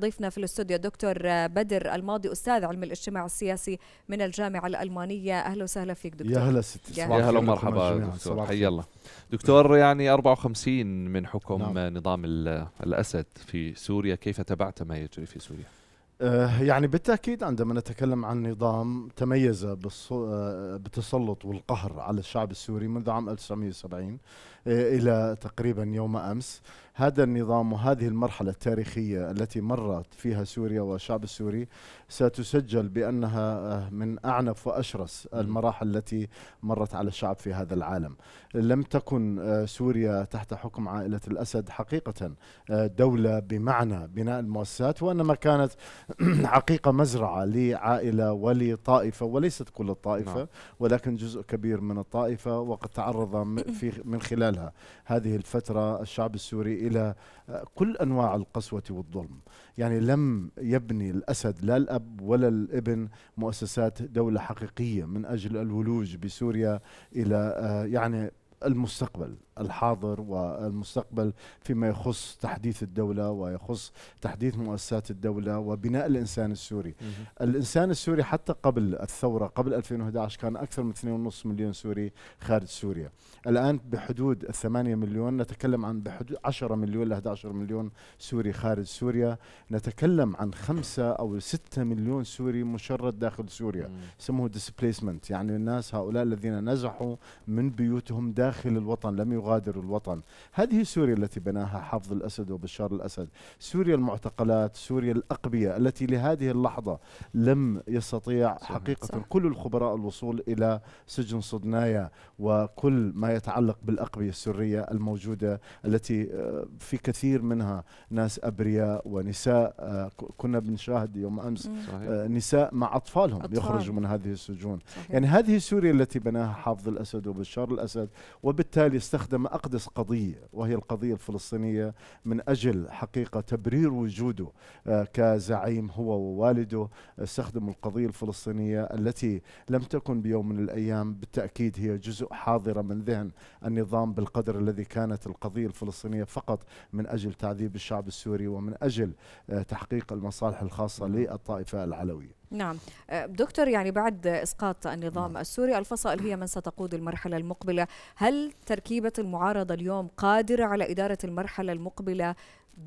ضيفنا في الاستوديو دكتور بدر الماضي استاذ علم الاجتماع السياسي من الجامعه الالمانيه اهلا وسهلا فيك دكتور يا هلا ستي يا هلا ومرحبا دكتور حي الله دكتور نعم. يعني 54 من حكم نعم. نظام الاسد في سوريا كيف تابعت ما يجري في سوريا آه، يعني بالتاكيد عندما نتكلم عن نظام تميز آه، بالتسلط والقهر على الشعب السوري منذ عام 1970 آه، الى تقريبا يوم امس هذا النظام وهذه المرحلة التاريخية التي مرت فيها سوريا والشعب السوري ستسجل بأنها آه، من أعنف وأشرس المراحل التي مرت على الشعب في هذا العالم لم تكن آه، سوريا تحت حكم عائلة الأسد حقيقة آه، دولة بمعنى بناء المؤسسات وإنما كانت حقيقة مزرعة لعائلة ولطائفة وليست كل الطائفة نعم. ولكن جزء كبير من الطائفة وقد تعرض من خلالها هذه الفترة الشعب السوري الى آه، كل انواع القسوه والظلم يعني لم يبني الاسد لا الاب ولا الابن مؤسسات دوله حقيقيه من اجل الولوج بسوريا الى آه، يعني المستقبل الحاضر والمستقبل فيما يخص تحديث الدولة ويخص تحديث مؤسسات الدولة وبناء الإنسان السوري الإنسان السوري حتى قبل الثورة قبل 2011 كان أكثر من 2.5 مليون سوري خارج سوريا الآن بحدود 8 مليون نتكلم عن بحدود 10 مليون ل 11 مليون سوري خارج سوريا نتكلم عن 5 أو 6 مليون سوري مشرد داخل سوريا سموه displacement يعني الناس هؤلاء الذين نزحوا من بيوتهم داخل الوطن لم يغادروا يغادر الوطن هذه سوريا التي بناها حافظ الأسد وبشار الأسد سوريا المعتقلات سوريا الأقبية التي لهذه اللحظة لم يستطيع حقيقة كل الخبراء الوصول إلى سجن صدنايا وكل ما يتعلق بالأقبية السرية الموجودة التي آه، في كثير منها ناس أبرياء ونساء آه، كنا بنشاهد يوم أمس آه، نساء مع أطفالهم أطفال. يخرجوا من هذه السجون صحيح. يعني هذه سوريا التي بناها حافظ الأسد وبشار الأسد وبالتالي استخدم عندما اقدس قضيه وهي القضيه الفلسطينيه من اجل حقيقه تبرير وجوده آه، كزعيم هو ووالده استخدم القضيه الفلسطينيه التي لم تكن بيوم من الايام بالتاكيد هي جزء حاضره من ذهن النظام بالقدر الذي كانت القضيه الفلسطينيه فقط من اجل تعذيب الشعب السوري ومن اجل آه، تحقيق المصالح الخاصه نعم. للطائفه العلويه نعم أه، دكتور يعني بعد إسقاط النظام نعم. السوري الفصائل هي من ستقود المرحلة المقبلة هل تركيبة المعارضة اليوم قادرة على إدارة المرحلة المقبلة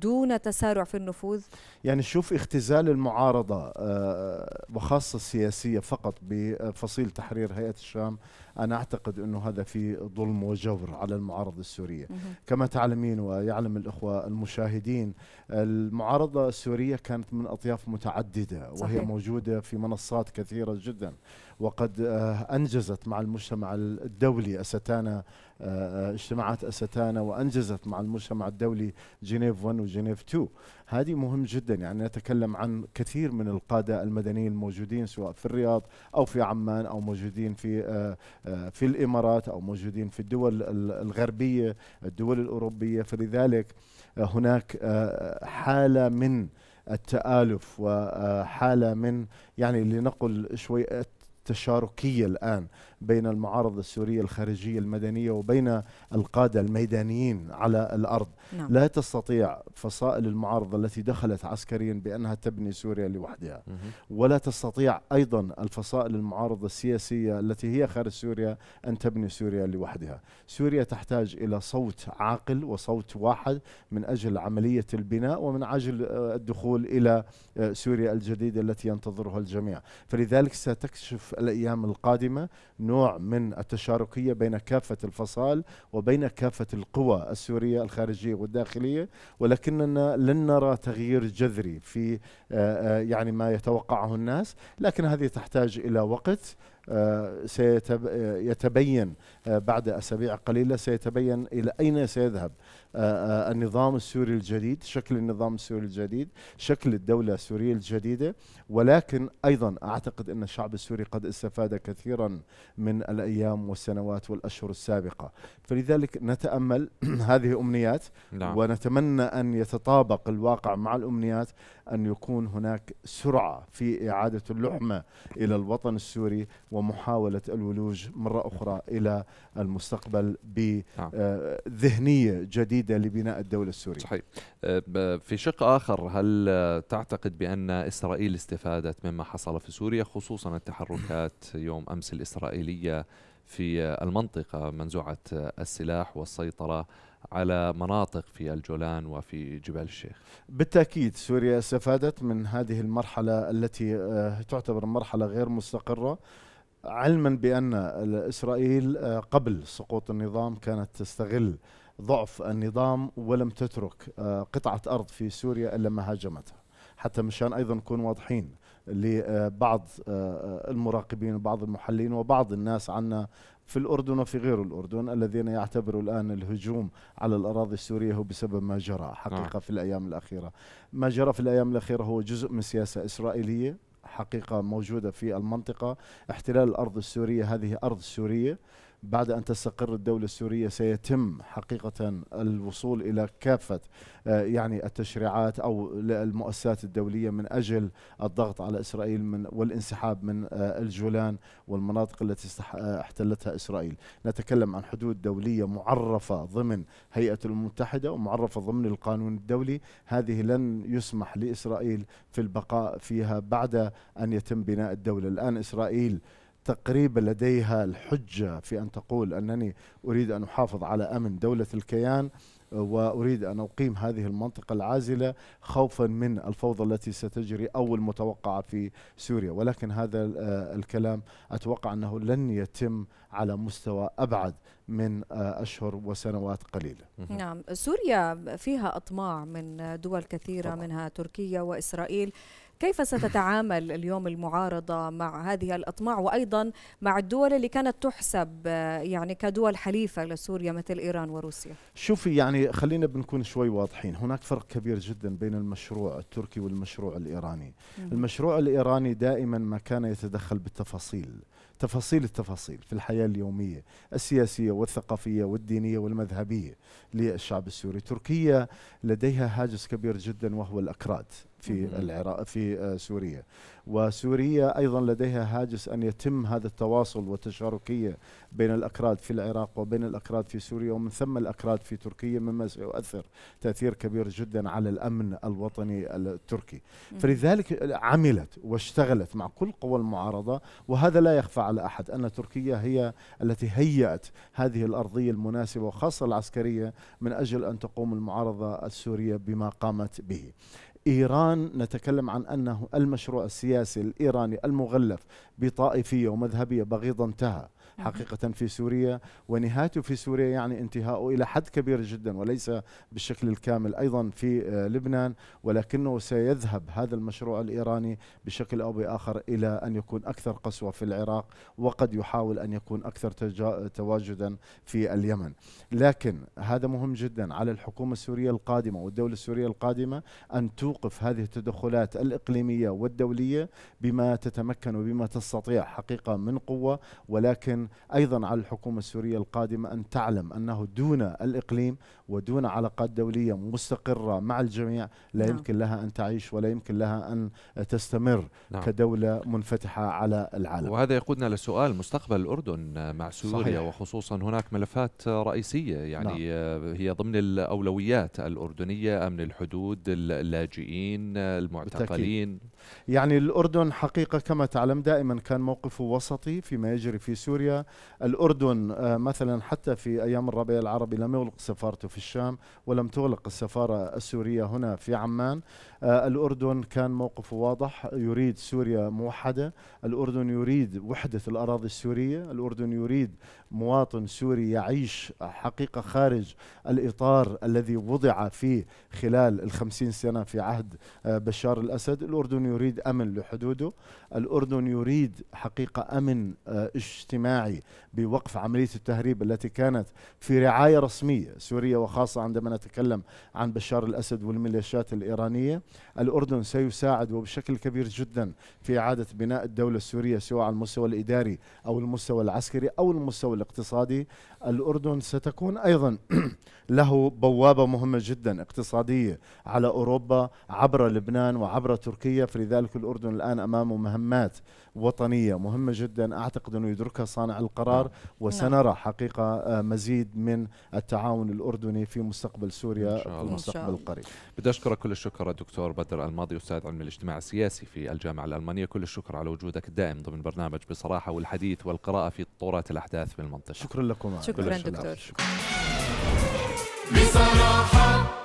دون تسارع في النفوذ؟ يعني شوف اختزال المعارضة آه، وخاصة السياسية فقط بفصيل تحرير هيئة الشام أنا أعتقد أنه هذا في ظلم وجور على المعارضة السورية كما تعلمين ويعلم الإخوة المشاهدين المعارضة السورية كانت من أطياف متعددة وهي صحيح. موجودة في منصات كثيرة جدا وقد آه، أنجزت مع المجتمع الدولي أستانا آه، آه، اجتماعات أستانا وأنجزت مع المجتمع الدولي جنيف 1 وجنيف 2 هذه مهم جدا يعني نتكلم عن كثير من القادة المدنيين الموجودين سواء في الرياض أو في عمان أو موجودين في في الإمارات أو موجودين في الدول الغربية الدول الأوروبية فلذلك هناك حالة من التآلف وحالة من يعني لنقل شوي تشاركية الآن بين المعارضة السورية الخارجية المدنية وبين القادة الميدانيين على الأرض نعم. لا تستطيع فصائل المعارضة التي دخلت عسكريا بأنها تبني سوريا لوحدها ولا تستطيع أيضا الفصائل المعارضة السياسية التي هي خارج سوريا أن تبني سوريا لوحدها سوريا تحتاج إلى صوت عاقل وصوت واحد من أجل عملية البناء ومن أجل آه، الدخول إلى آه، سوريا الجديدة التي ينتظرها الجميع فلذلك ستكشف الايام القادمه نوع من التشاركيه بين كافه الفصائل وبين كافه القوى السوريه الخارجيه والداخليه ولكننا لن نرى تغيير جذري في آه، آه، يعني ما يتوقعه الناس لكن هذه تحتاج الى وقت آه، سيتبين آه، آه، بعد أسابيع قليلة سيتبين إلى أين سيذهب النظام السوري الجديد شكل النظام السوري الجديد شكل الدولة السورية الجديدة ولكن أيضا أعتقد أن الشعب السوري قد استفاد كثيرا من الأيام والسنوات والأشهر السابقة فلذلك نتأمل هذه أمنيات نعم. ونتمنى أن يتطابق الواقع مع الأمنيات أن يكون هناك سرعة في إعادة اللحمة إلى الوطن السوري ومحاولة الولوج مرة أخرى إلى المستقبل نعم. بذهنية جديدة لبناء الدولة السورية صحيح أه، في شق آخر هل تعتقد بأن إسرائيل استفادت مما حصل في سوريا خصوصا التحركات يوم أمس الإسرائيلية في المنطقة منزوعة السلاح والسيطرة على مناطق في الجولان وفي جبال الشيخ بالتأكيد سوريا استفادت من هذه المرحلة التي أه، تعتبر مرحلة غير مستقرة علما بأن إسرائيل آه، قبل سقوط النظام كانت تستغل ضعف النظام ولم تترك آه، قطعة أرض في سوريا إلا ما هاجمتها حتى مشان أيضا نكون واضحين لبعض آه، المراقبين وبعض المحللين وبعض الناس عنا في الأردن وفي غير الأردن الذين يعتبروا الآن الهجوم على الأراضي السورية هو بسبب ما جرى حقيقة نعم. في الأيام الأخيرة ما جرى في الأيام الأخيرة هو جزء من سياسة إسرائيلية حقيقه موجوده في المنطقه احتلال الارض السوريه هذه ارض سوريه بعد أن تستقر الدولة السورية سيتم حقيقة الوصول إلى كافة آه، يعني التشريعات أو المؤسسات الدولية من أجل الضغط على إسرائيل من والانسحاب من آه، الجولان والمناطق التي آه، احتلتها إسرائيل نتكلم عن حدود دولية معرفة ضمن هيئة المتحدة ومعرفة ضمن القانون الدولي هذه لن يسمح لإسرائيل في البقاء فيها بعد أن يتم بناء الدولة الآن إسرائيل تقريبا لديها الحجة في أن تقول أنني أريد أن أحافظ على أمن دولة الكيان وأريد أن أقيم هذه المنطقة العازلة خوفا من الفوضى التي ستجري أو المتوقعة في سوريا ولكن هذا آه، الكلام أتوقع أنه لن يتم على مستوى أبعد من آه، أشهر وسنوات قليلة نعم سوريا فيها أطماع من دول كثيرة طبعا. منها تركيا وإسرائيل كيف ستتعامل اليوم المعارضة مع هذه الأطماع وأيضا مع الدول اللي كانت تحسب آه، يعني كدول حليفة لسوريا مثل إيران وروسيا شوفي يعني خلينا بنكون شوي واضحين هناك فرق كبير جدا بين المشروع التركي والمشروع الإيراني مم. المشروع الإيراني دائما ما كان يتدخل بالتفاصيل تفاصيل التفاصيل في الحياة اليومية السياسية والثقافية والدينية والمذهبية للشعب السوري تركيا لديها هاجس كبير جدا وهو الأكراد في العراق في آه، سوريا وسوريا ايضا لديها هاجس ان يتم هذا التواصل والتشاركيه بين الاكراد في العراق وبين الاكراد في سوريا ومن ثم الاكراد في تركيا مما سيؤثر تاثير كبير جدا على الامن الوطني التركي فلذلك عملت واشتغلت مع كل قوى المعارضه وهذا لا يخفى على احد ان تركيا هي التي هيأت هذه الارضيه المناسبه وخاصه العسكريه من اجل ان تقوم المعارضه السوريه بما قامت به إيران نتكلم عن أنه المشروع السياسي الإيراني المغلف بطائفية ومذهبية بغيضه انتهى نعم. حقيقة في سوريا ونهايته في سوريا يعني انتهاءه إلى حد كبير جدا وليس بالشكل الكامل أيضا في آه، لبنان ولكنه سيذهب هذا المشروع الإيراني بشكل أو بآخر إلى أن يكون أكثر قسوة في العراق وقد يحاول أن يكون أكثر تواجدا في اليمن لكن هذا مهم جدا على الحكومة السورية القادمة والدولة السورية القادمة أن تو توقف هذه التدخلات الإقليمية والدولية بما تتمكن وبما تستطيع حقيقة من قوة ولكن أيضا على الحكومة السورية القادمة أن تعلم أنه دون الإقليم ودون علاقات دولية مستقرة مع الجميع لا نعم. يمكن لها أن تعيش ولا يمكن لها أن تستمر نعم. كدولة منفتحة على العالم وهذا يقودنا لسؤال مستقبل الأردن مع سوريا صحيح. وخصوصا هناك ملفات رئيسية يعني نعم. آه، هي ضمن الأولويات الأردنية أمن الحدود اللاجئين اللاجئين المعتقلين يعني الأردن حقيقة كما تعلم دائما كان موقفه وسطي فيما يجري في سوريا الأردن آه، مثلا حتى في أيام الربيع العربي لم يغلق سفارته في الشام ولم تغلق السفارة السورية هنا في عمان آه، الأردن كان موقفه واضح يريد سوريا موحدة الأردن يريد وحدة الأراضي السورية الأردن يريد مواطن سوري يعيش حقيقة خارج الإطار الذي وضع فيه خلال الخمسين سنة في عهد آه، بشار الأسد الأردن يريد امن لحدوده، الاردن يريد حقيقه امن آه، اجتماعي بوقف عمليه التهريب التي كانت في رعايه رسميه سوريه وخاصه عندما نتكلم عن بشار الاسد والميليشيات الايرانيه، الاردن سيساعد وبشكل كبير جدا في اعاده بناء الدوله السوريه سواء على المستوى الاداري او المستوى العسكري او المستوى الاقتصادي، الاردن ستكون ايضا له بوابه مهمه جدا اقتصاديه على اوروبا عبر لبنان وعبر تركيا في لذلك الأردن الآن أمامه مهمات وطنية مهمة جدا أعتقد أنه يدركها صانع القرار نعم. وسنرى حقيقة آه، مزيد من التعاون الأردني في مستقبل سوريا في المستقبل القريب بدي أشكرك كل الشكر الدكتور بدر الماضي أستاذ علم الاجتماع السياسي في الجامعة الألمانية كل الشكر على وجودك الدائم ضمن برنامج بصراحة والحديث والقراءة في تطورات الأحداث في المنطقة شكرا لكم شكرا دكتور شكرا. بصراحة